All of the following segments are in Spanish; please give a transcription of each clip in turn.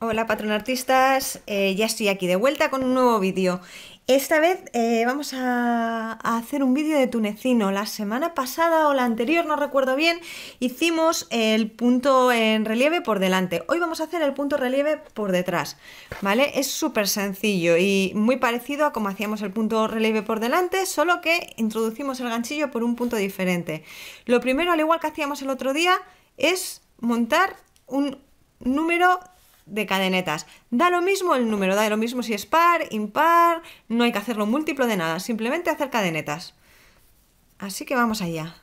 Hola patrón artistas, eh, ya estoy aquí de vuelta con un nuevo vídeo. Esta vez eh, vamos a, hacer un vídeo de tunecino. La semana pasada o la anterior, no recuerdo bien, hicimos el punto en relieve por delante. Hoy vamos a hacer el punto relieve por detrás, ¿vale? Es súper sencillo y muy parecido a como hacíamos el punto relieve por delante, solo que introducimos el ganchillo por un punto diferente. Lo primero, al igual que hacíamos el otro día, es montar un número de cadenetas. Da lo mismo el número, da lo mismo si es par, impar, no hay que hacerlo múltiplo de nada, simplemente hacer cadenetas. Así que vamos allá.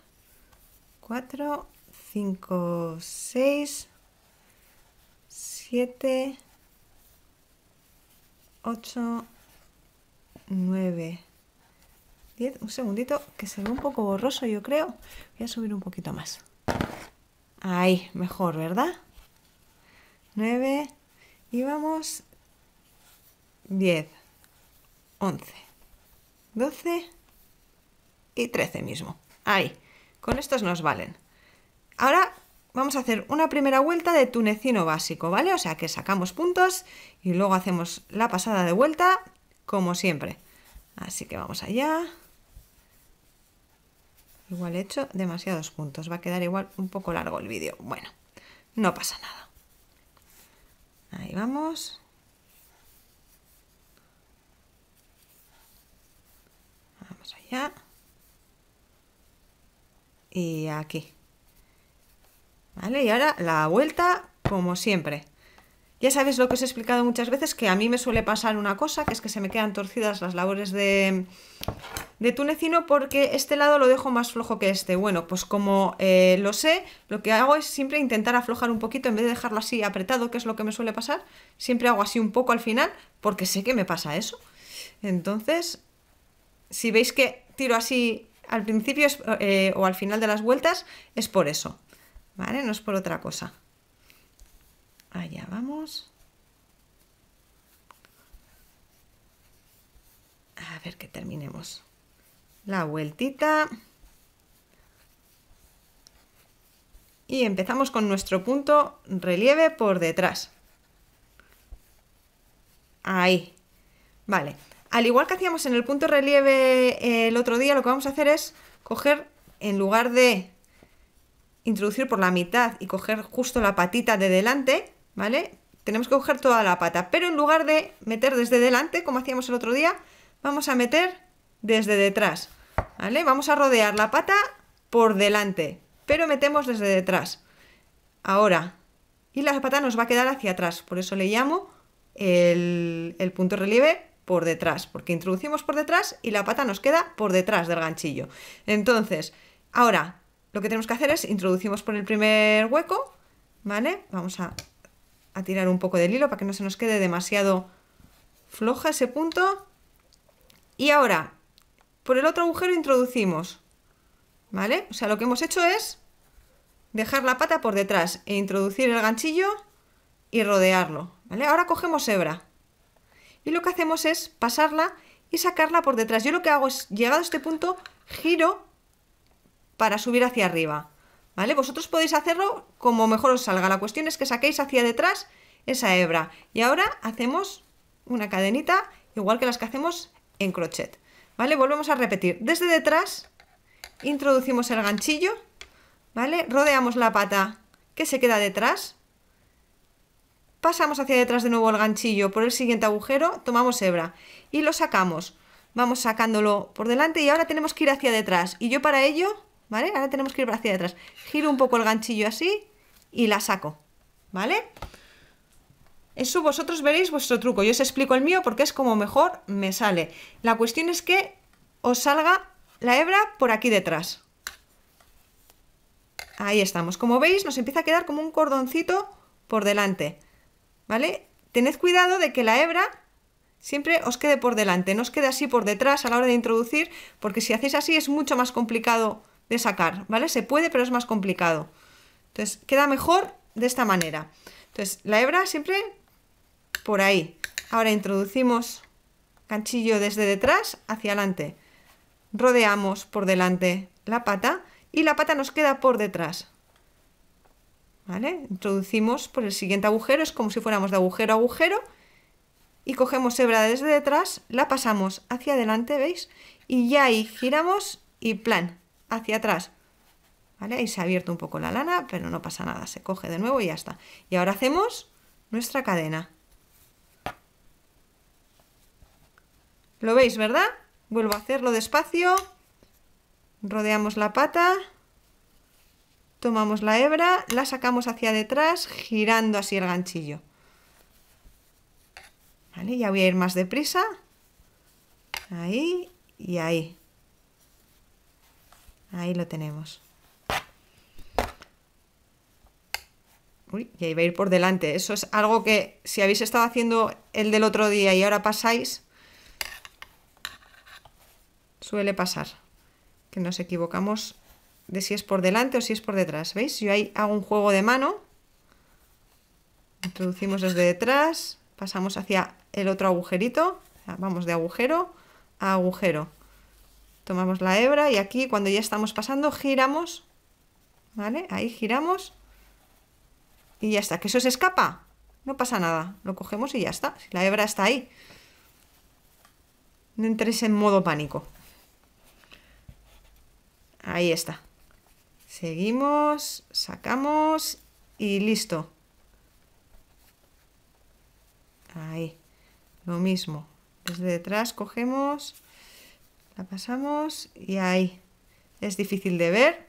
4, 5, 6, 7, 8, 9, 10. Un segundito, que se ve un poco borroso yo creo. Voy a subir un poquito más. Ahí, mejor, ¿verdad? 9 y vamos 10, 11, 12 y 13 mismo. Ahí, con estos nos valen. Ahora vamos a hacer una primera vuelta de tunecino básico, ¿vale? O sea que sacamos puntos y luego hacemos la pasada de vuelta como siempre. Así que vamos allá. Igual he hecho demasiados puntos, va a quedar igual un poco largo el vídeo. Bueno, no pasa nada. Ahí vamos. Vamos allá. Y aquí. ¿Vale? Y ahora la vuelta como siempre. Ya sabes lo que os he explicado muchas veces, que a mí me suele pasar una cosa, que es que se me quedan torcidas las labores de, de tunecino porque este lado lo dejo más flojo que este. Bueno, pues como eh, lo sé, lo que hago es siempre intentar aflojar un poquito en vez de dejarlo así apretado, que es lo que me suele pasar. Siempre hago así un poco al final porque sé que me pasa eso. Entonces, si veis que tiro así al principio eh, o al final de las vueltas, es por eso. ¿Vale? No es por otra cosa. Allá vamos. A ver que terminemos la vueltita y empezamos con nuestro punto relieve por detrás. Ahí. Vale. Al igual que hacíamos en el punto relieve eh, el otro día, lo que vamos a hacer es coger, en lugar de introducir por la mitad y coger justo la patita de delante, ¿vale? Tenemos que coger toda la pata, pero en lugar de meter desde delante, como hacíamos el otro día, vamos a meter desde detrás. Vamos a rodear la pata por delante, pero metemos desde detrás. Ahora, y la pata nos va a quedar hacia atrás, por eso le llamo el, punto relieve por detrás, porque introducimos por detrás y la pata nos queda por detrás del ganchillo. Entonces, ahora lo que tenemos que hacer es introducimos por el primer hueco, ¿vale? Vamos a, a tirar un poco del hilo para que no se nos quede demasiado floja ese punto. Y ahora por el otro agujero introducimos. ¿Vale? O sea, lo que hemos hecho es dejar la pata por detrás e introducir el ganchillo y rodearlo. ¿Vale? Ahora cogemos hebra. Y lo que hacemos es pasarla y sacarla por detrás. Yo lo que hago es, llegado a este punto, giro para subir hacia arriba. ¿Vale? Vosotros podéis hacerlo como mejor os salga. La cuestión es que saquéis hacia detrás esa hebra. Y ahora hacemos una cadenita igual que las que hacemos en crochet. ¿Vale? Volvemos a repetir. Desde detrás introducimos el ganchillo, ¿vale? Rodeamos la pata que se queda detrás. Pasamos hacia detrás de nuevo el ganchillo por el siguiente agujero, tomamos hebra y lo sacamos. Vamos sacándolo por delante y ahora tenemos que ir hacia detrás. Y yo para ello, ¿vale? Ahora tenemos que ir hacia detrás. Giro un poco el ganchillo así y la saco, ¿vale? Eso vosotros veréis vuestro truco. Yo os explico el mío porque es como mejor me sale. La cuestión es que os salga la hebra por aquí detrás. Ahí estamos. Como veis, nos empieza a quedar como un cordoncito por delante. ¿Vale? Tened cuidado de que la hebra siempre os quede por delante, no os quede así por detrás a la hora de introducir, porque si hacéis así es mucho más complicado de sacar, ¿vale? Se puede, pero es más complicado. Entonces, queda mejor de esta manera. Entonces, la hebra siempre por ahí. Ahora introducimos ganchillo desde detrás hacia adelante. Rodeamos por delante la pata y la pata nos queda por detrás. ¿Vale? Introducimos por el siguiente agujero, es como si fuéramos de agujero a agujero. Y cogemos hebra desde detrás, la pasamos hacia adelante, ¿veis? Y ya ahí giramos y plan, hacia atrás. ¿Vale? Ahí se ha abierto un poco la lana, pero no pasa nada, se coge de nuevo y ya está. Y ahora hacemos nuestra cadena. Lo veis, ¿verdad? Vuelvo a hacerlo despacio. Rodeamos la pata. Tomamos la hebra, la sacamos hacia detrás, girando así el ganchillo. Ya voy a ir más deprisa. Ahí y ahí. Ahí lo tenemos. Uy, y ahí va a ir por delante. Eso es algo que si habéis estado haciendo el del otro día y ahora pasáis, Suele pasar que nos equivocamos de si es por delante o si es por detrás. ¿Veis? Yo ahí hago un juego de mano. Introducimos desde detrás, pasamos hacia el otro agujerito. Vamos de agujero a agujero. Tomamos la hebra y aquí cuando ya estamos pasando giramos. ¿Vale? Ahí giramos. Y ya está. Que eso se escapa. No pasa nada. Lo cogemos y ya está. La hebra está ahí. No entres en modo pánico. Ahí está. Seguimos, sacamos y listo. Ahí. Lo mismo. Desde detrás cogemos, la pasamos y ahí. Es difícil de ver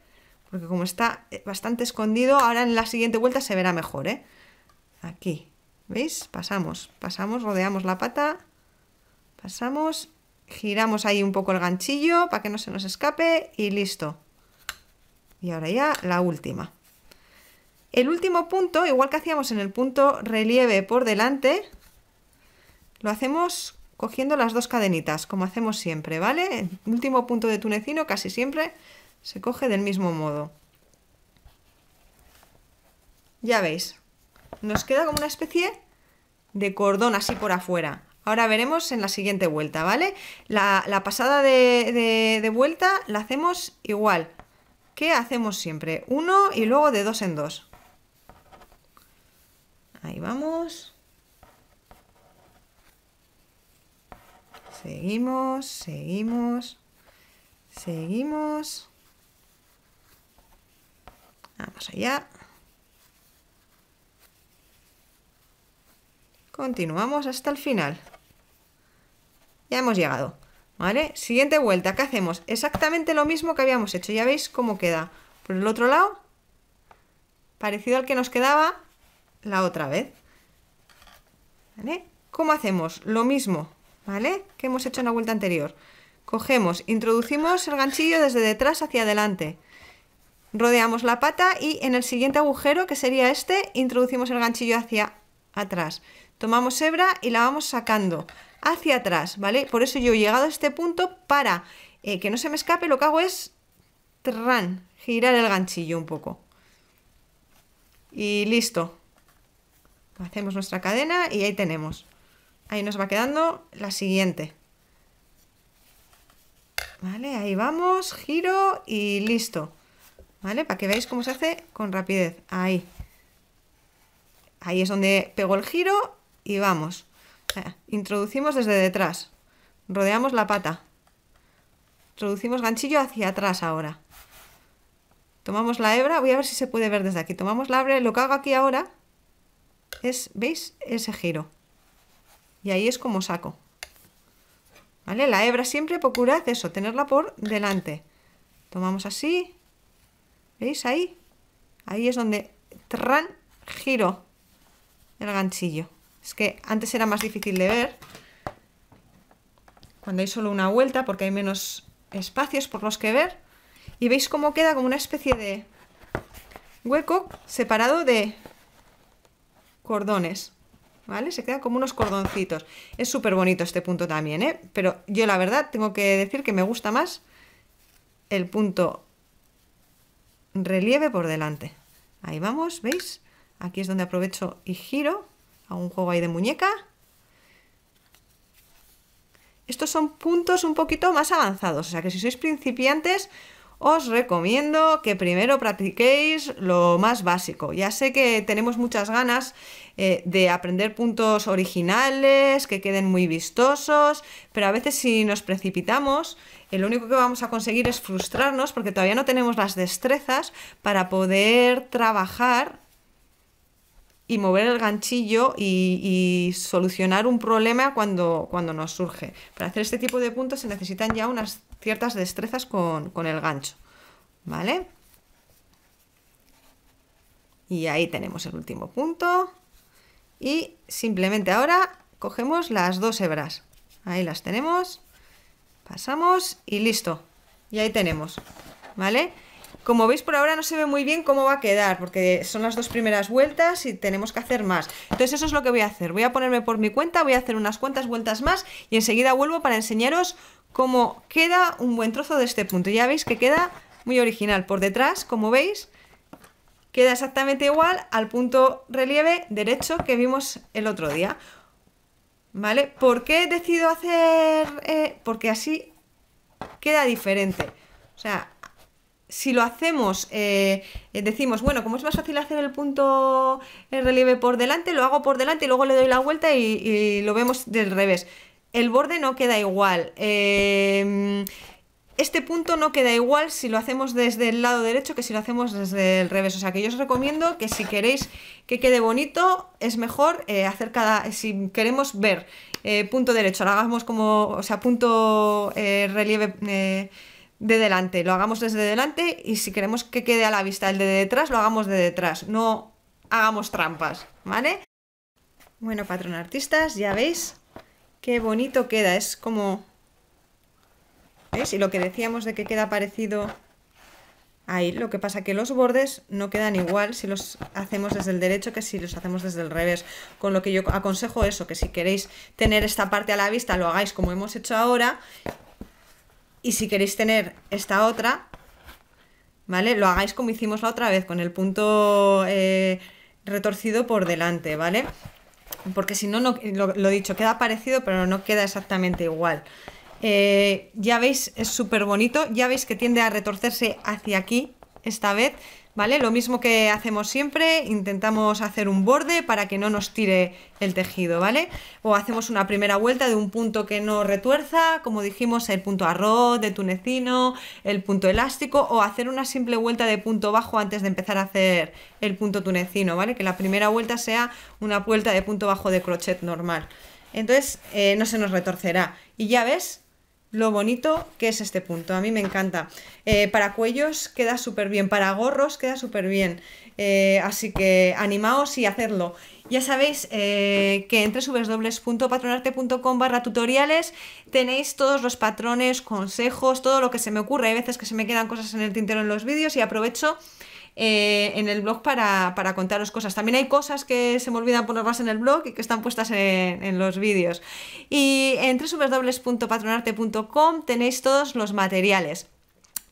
porque como está bastante escondido, ahora en la siguiente vuelta se verá mejor, ¿eh? Aquí. ¿Veis? Pasamos, pasamos, rodeamos la pata, pasamos giramos ahí un poco el ganchillo para que no se nos escape y listo. Y ahora ya la última. El último punto, igual que hacíamos en el punto relieve por delante, lo hacemos cogiendo las dos cadenitas, como hacemos siempre, ¿vale? El último punto de tunecino casi siempre se coge del mismo modo. Ya veis, nos queda como una especie de cordón así por afuera. Ahora veremos en la siguiente vuelta, ¿vale? La, pasada de, de, vuelta la hacemos igual. ¿Qué hacemos siempre? Uno y luego de dos en dos. Ahí vamos. Seguimos, seguimos, seguimos. Vamos allá. Continuamos hasta el final. Ya hemos llegado, ¿vale? Siguiente vuelta, ¿qué hacemos? Exactamente lo mismo que habíamos hecho, ya veis cómo queda. Por el otro lado, parecido al que nos quedaba la otra vez. ¿Vale? ¿Cómo hacemos? Lo mismo, ¿vale? Que hemos hecho en la vuelta anterior. Cogemos, introducimos el ganchillo desde detrás hacia adelante. Rodeamos la pata y en el siguiente agujero, que sería este, introducimos el ganchillo hacia atrás. Tomamos hebra y la vamos sacando hacia atrás, ¿vale? Por eso yo he llegado a este punto para eh, que no se me escape, lo que hago es tran, girar el ganchillo un poco. Y listo. Hacemos nuestra cadena y ahí tenemos. Ahí nos va quedando la siguiente. Vale, ahí vamos, giro y listo. ¿Vale? Para que veáis cómo se hace con rapidez. Ahí. Ahí es donde pego el giro y vamos. Eh, introducimos desde detrás. Rodeamos la pata. Introducimos ganchillo hacia atrás ahora. Tomamos la hebra. Voy a ver si se puede ver desde aquí. Tomamos la hebra. Lo que hago aquí ahora es, ¿veis? Ese giro. Y ahí es como saco. ¿Vale? La hebra siempre procurad eso, tenerla por delante. Tomamos así. ¿Veis? Ahí. Ahí es donde tran, giro el ganchillo. Es que antes era más difícil de ver cuando hay solo una vuelta porque hay menos espacios por los que ver. Y veis cómo queda como una especie de hueco separado de cordones. ¿Vale? Se queda como unos cordoncitos. Es súper bonito este punto también, ¿eh? Pero yo la verdad tengo que decir que me gusta más el punto relieve por delante. Ahí vamos, ¿veis? Aquí es donde aprovecho y giro a un juego ahí de muñeca. Estos son puntos un poquito más avanzados, o sea que si sois principiantes os recomiendo que primero practiquéis lo más básico. Ya sé que tenemos muchas ganas eh, de aprender puntos originales, que queden muy vistosos, pero a veces si nos precipitamos, el lo único que vamos a conseguir es frustrarnos porque todavía no tenemos las destrezas para poder trabajar y mover el ganchillo y, solucionar un problema cuando, cuando, nos surge. Para hacer este tipo de puntos se necesitan ya unas ciertas destrezas con, con el gancho, ¿vale? Y ahí tenemos el último punto. Y simplemente ahora cogemos las dos hebras. Ahí las tenemos. Pasamos y listo. Y ahí tenemos, ¿vale? Como veis por ahora no se ve muy bien cómo va a quedar, porque son las dos primeras vueltas y tenemos que hacer más. Entonces eso es lo que voy a hacer. Voy a ponerme por mi cuenta, voy a hacer unas cuantas vueltas más y enseguida vuelvo para enseñaros cómo queda un buen trozo de este punto. Ya veis que queda muy original. Por detrás, como veis, queda exactamente igual al punto relieve derecho que vimos el otro día. ¿Vale? ¿Por qué decidido hacer...? Eh, porque así queda diferente. O sea, si lo hacemos, eh, decimos, bueno, como es más fácil hacer el punto, en relieve por delante, lo hago por delante y luego le doy la vuelta y, lo vemos del revés. El borde no queda igual. Em, este punto no queda igual si lo hacemos desde el lado derecho que si lo hacemos desde el revés. O sea que yo os recomiendo que si queréis que quede bonito, es mejor eh, hacer cada. Si queremos ver eh, punto derecho, lo hagamos como. O sea, punto relieve de delante, lo hagamos desde delante y si queremos que quede a la vista el de detrás, lo hagamos de detrás, no hagamos trampas, ¿vale? Bueno, patrón artistas, ya veis qué bonito queda, es como... ¿Veis? Y lo que decíamos de que queda parecido ahí, lo que pasa que los bordes no quedan igual si los hacemos desde el derecho que si los hacemos desde el revés, con lo que yo aconsejo eso, que si queréis tener esta parte a la vista lo hagáis como hemos hecho ahora y si queréis tener esta otra, ¿vale? Lo hagáis como hicimos la otra vez, con el punto eh, retorcido por delante, ¿vale? Porque si no, lo, he dicho, queda parecido, pero no queda exactamente igual. Eh, ya veis, es súper bonito, ya veis que tiende a retorcerse hacia aquí esta vez, ¿vale? Lo mismo que hacemos siempre, intentamos hacer un borde para que no nos tire el tejido, ¿vale? O hacemos una primera vuelta de un punto que no retuerza, como dijimos, el punto arroz, de tunecino, el punto elástico, o hacer una simple vuelta de punto bajo antes de empezar a hacer el punto tunecino, ¿vale? Que la primera vuelta sea una vuelta de punto bajo de crochet normal. Entonces eh, no se nos retorcerá. Y ya ves lo bonito que es este punto. A mí me encanta. Eh, para cuellos queda súper bien, para gorros queda súper bien. Eh, así que animaos y hacerlo. Ya sabéis eh, que entre www.patronarte.com barra tutoriales tenéis todos los patrones, consejos, todo lo que se me ocurre. Hay veces que se me quedan cosas en el tintero en los vídeos y aprovecho eh, en el blog para, para, contaros cosas. También hay cosas que se me olvidan ponerlas en el blog y que están puestas en, los vídeos. Y en www.patronarte.com tenéis todos los materiales.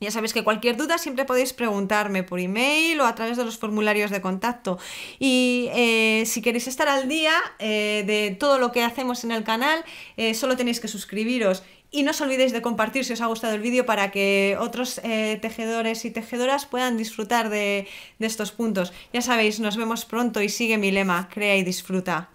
Ya sabéis que cualquier duda siempre podéis preguntarme por email o a través de los formularios de contacto. Y eh, si queréis estar al día eh, de todo lo que hacemos en el canal, solo tenéis que suscribiros y no os olvidéis de compartir si os ha gustado el vídeo para que otros eh, tejedores y tejedoras puedan disfrutar de estos puntos. Ya sabéis, nos vemos pronto y sigue mi lema, crea y disfruta.